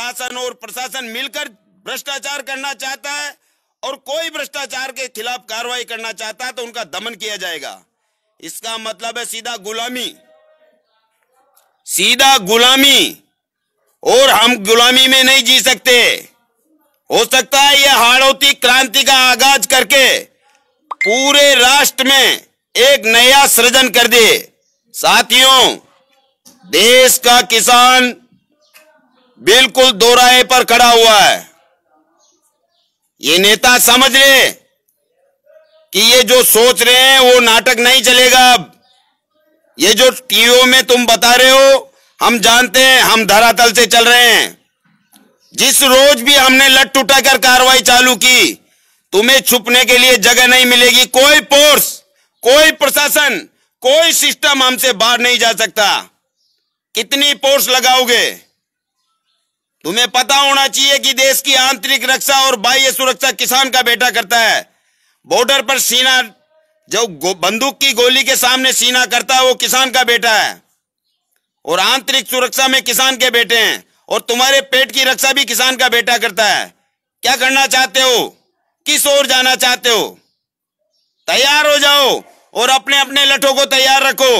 शासन और प्रशासन मिलकर भ्रष्टाचार करना चाहता है और कोई भ्रष्टाचार के खिलाफ कार्रवाई करना चाहता है तो उनका दमन किया जाएगा इसका मतलब है सीधा गुलामी सीधा गुलामी और हम गुलामी में नहीं जी सकते हो सकता है यह हाड़ौती क्रांति का आगाज करके पूरे राष्ट्र में एक नया सृजन कर दे साथियों देश का किसान बिल्कुल दो पर खड़ा हुआ है ये नेता समझ ले कि ये जो सोच रहे हैं वो नाटक नहीं चलेगा अब ये जो टीवीओ में तुम बता रहे हो हम जानते हैं हम धरातल से चल रहे हैं जिस रोज भी हमने लट टूटा कर कार्रवाई चालू की तुम्हें छुपने के लिए जगह नहीं मिलेगी कोई फोर्स कोई प्रशासन कोई सिस्टम हमसे बाहर नहीं जा सकता कितनी फोर्स लगाओगे तुम्हें पता होना चाहिए कि देश की आंतरिक रक्षा और बाह्य सुरक्षा किसान का बेटा करता है बॉर्डर पर सीना जो बंदूक की गोली के सामने सीना करता है वो किसान का बेटा है और आंतरिक सुरक्षा में किसान के बेटे हैं और तुम्हारे पेट की रक्षा भी किसान का बेटा करता है क्या करना चाहते हो किस ओर जाना चाहते हो तैयार हो जाओ और अपने अपने लठों को तैयार रखो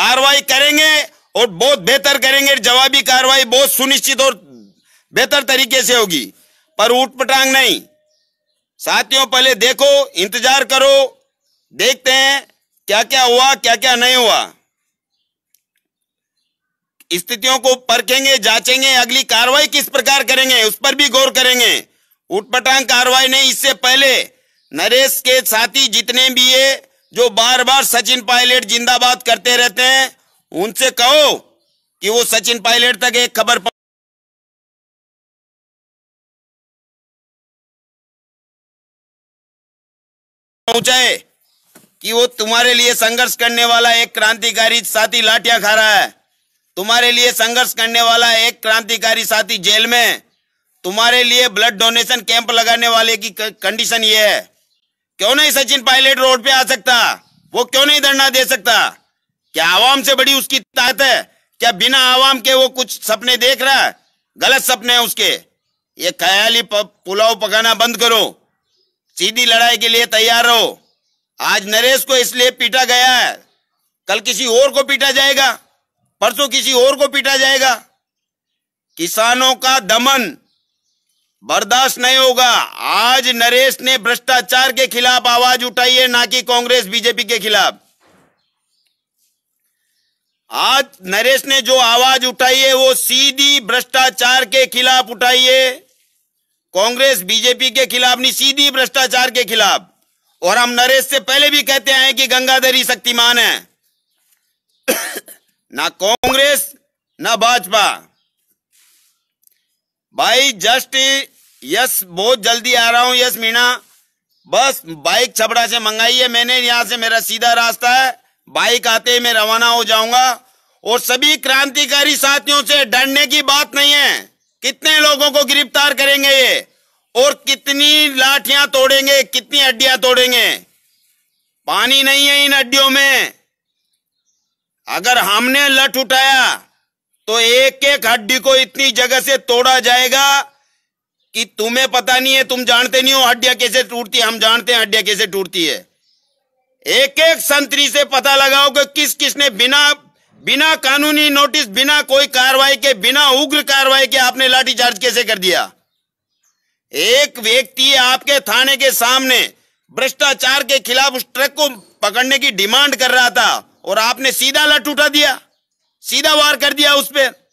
कार्रवाई करेंगे और बहुत बेहतर करेंगे जवाबी कार्रवाई बहुत सुनिश्चित और बेहतर तरीके से होगी पर ऊट पटांग नहीं साथियों पहले देखो इंतजार करो देखते हैं क्या क्या हुआ क्या क्या नहीं हुआ स्थितियों को परखेंगे जांचेंगे अगली कार्रवाई किस प्रकार करेंगे उस पर भी गौर करेंगे उठपटांग कार्रवाई नहीं इससे पहले नरेश के साथी जितने भी है जो बार बार सचिन पायलट जिंदाबाद करते रहते हैं उनसे कहो कि वो सचिन पायलट तक एक खबर पहुंचाए कि वो तुम्हारे लिए संघर्ष करने वाला एक क्रांतिकारी साथी लाठिया खा रहा है तुम्हारे लिए संघर्ष करने वाला एक क्रांतिकारी साथी जेल में तुम्हारे लिए ब्लड डोनेशन कैंप लगाने वाले की कंडीशन ये है क्यों नहीं सचिन पायलट रोड पे आ सकता वो क्यों नहीं धरना दे सकता क्या आवाम से बड़ी उसकी ताकत है क्या बिना आवाम के वो कुछ सपने देख रहा है गलत सपने हैं उसके ये ख्याली पुलाव पकाना बंद करो सीधी लड़ाई के लिए तैयार रहो आज नरेश को इसलिए पीटा गया है कल किसी और को पीटा जाएगा परसों किसी और को पीटा जाएगा किसानों का दमन बर्दाश्त नहीं होगा आज नरेश ने भ्रष्टाचार के खिलाफ आवाज उठाई है ना कि कांग्रेस बीजेपी के खिलाफ आज नरेश ने जो आवाज उठाई है वो सीधी भ्रष्टाचार के खिलाफ उठाई है कांग्रेस बीजेपी के खिलाफ नहीं सीधी भ्रष्टाचार के खिलाफ और हम नरेश से पहले भी कहते आए कि गंगाधरी शक्तिमान है ना कांग्रेस ना भाजपा भाई जस्ट यस बहुत जल्दी आ रहा हूं यस मीणा बस बाइक छबड़ा से मंगाई है मैंने यहां से मेरा सीधा रास्ता है बाइक आते ही मैं रवाना हो जाऊंगा और सभी क्रांतिकारी साथियों से डरने की बात नहीं है कितने लोगों को गिरफ्तार करेंगे ये और कितनी लाठियां तोड़ेंगे कितनी हड्डियां तोड़ेंगे पानी नहीं है इन हड्डियों में अगर हमने लठ उठाया तो एक एक हड्डी को इतनी जगह से तोड़ा जाएगा कि तुम्हें पता नहीं है तुम जानते नहीं हो हड्डियां कैसे टूटती हम जानते हैं हड्डियां कैसे टूटती है एक एक संतरी से पता लगाओ कि किस किस ने बिना बिना कानूनी नोटिस बिना कोई कार्रवाई के बिना उग्र कार्रवाई के आपने लाठीचार्ज कैसे कर दिया एक व्यक्ति आपके थाने के सामने भ्रष्टाचार के खिलाफ उस ट्रक को पकड़ने की डिमांड कर रहा था और आपने सीधा लाठ उठा दिया सीधा वार कर दिया उस पर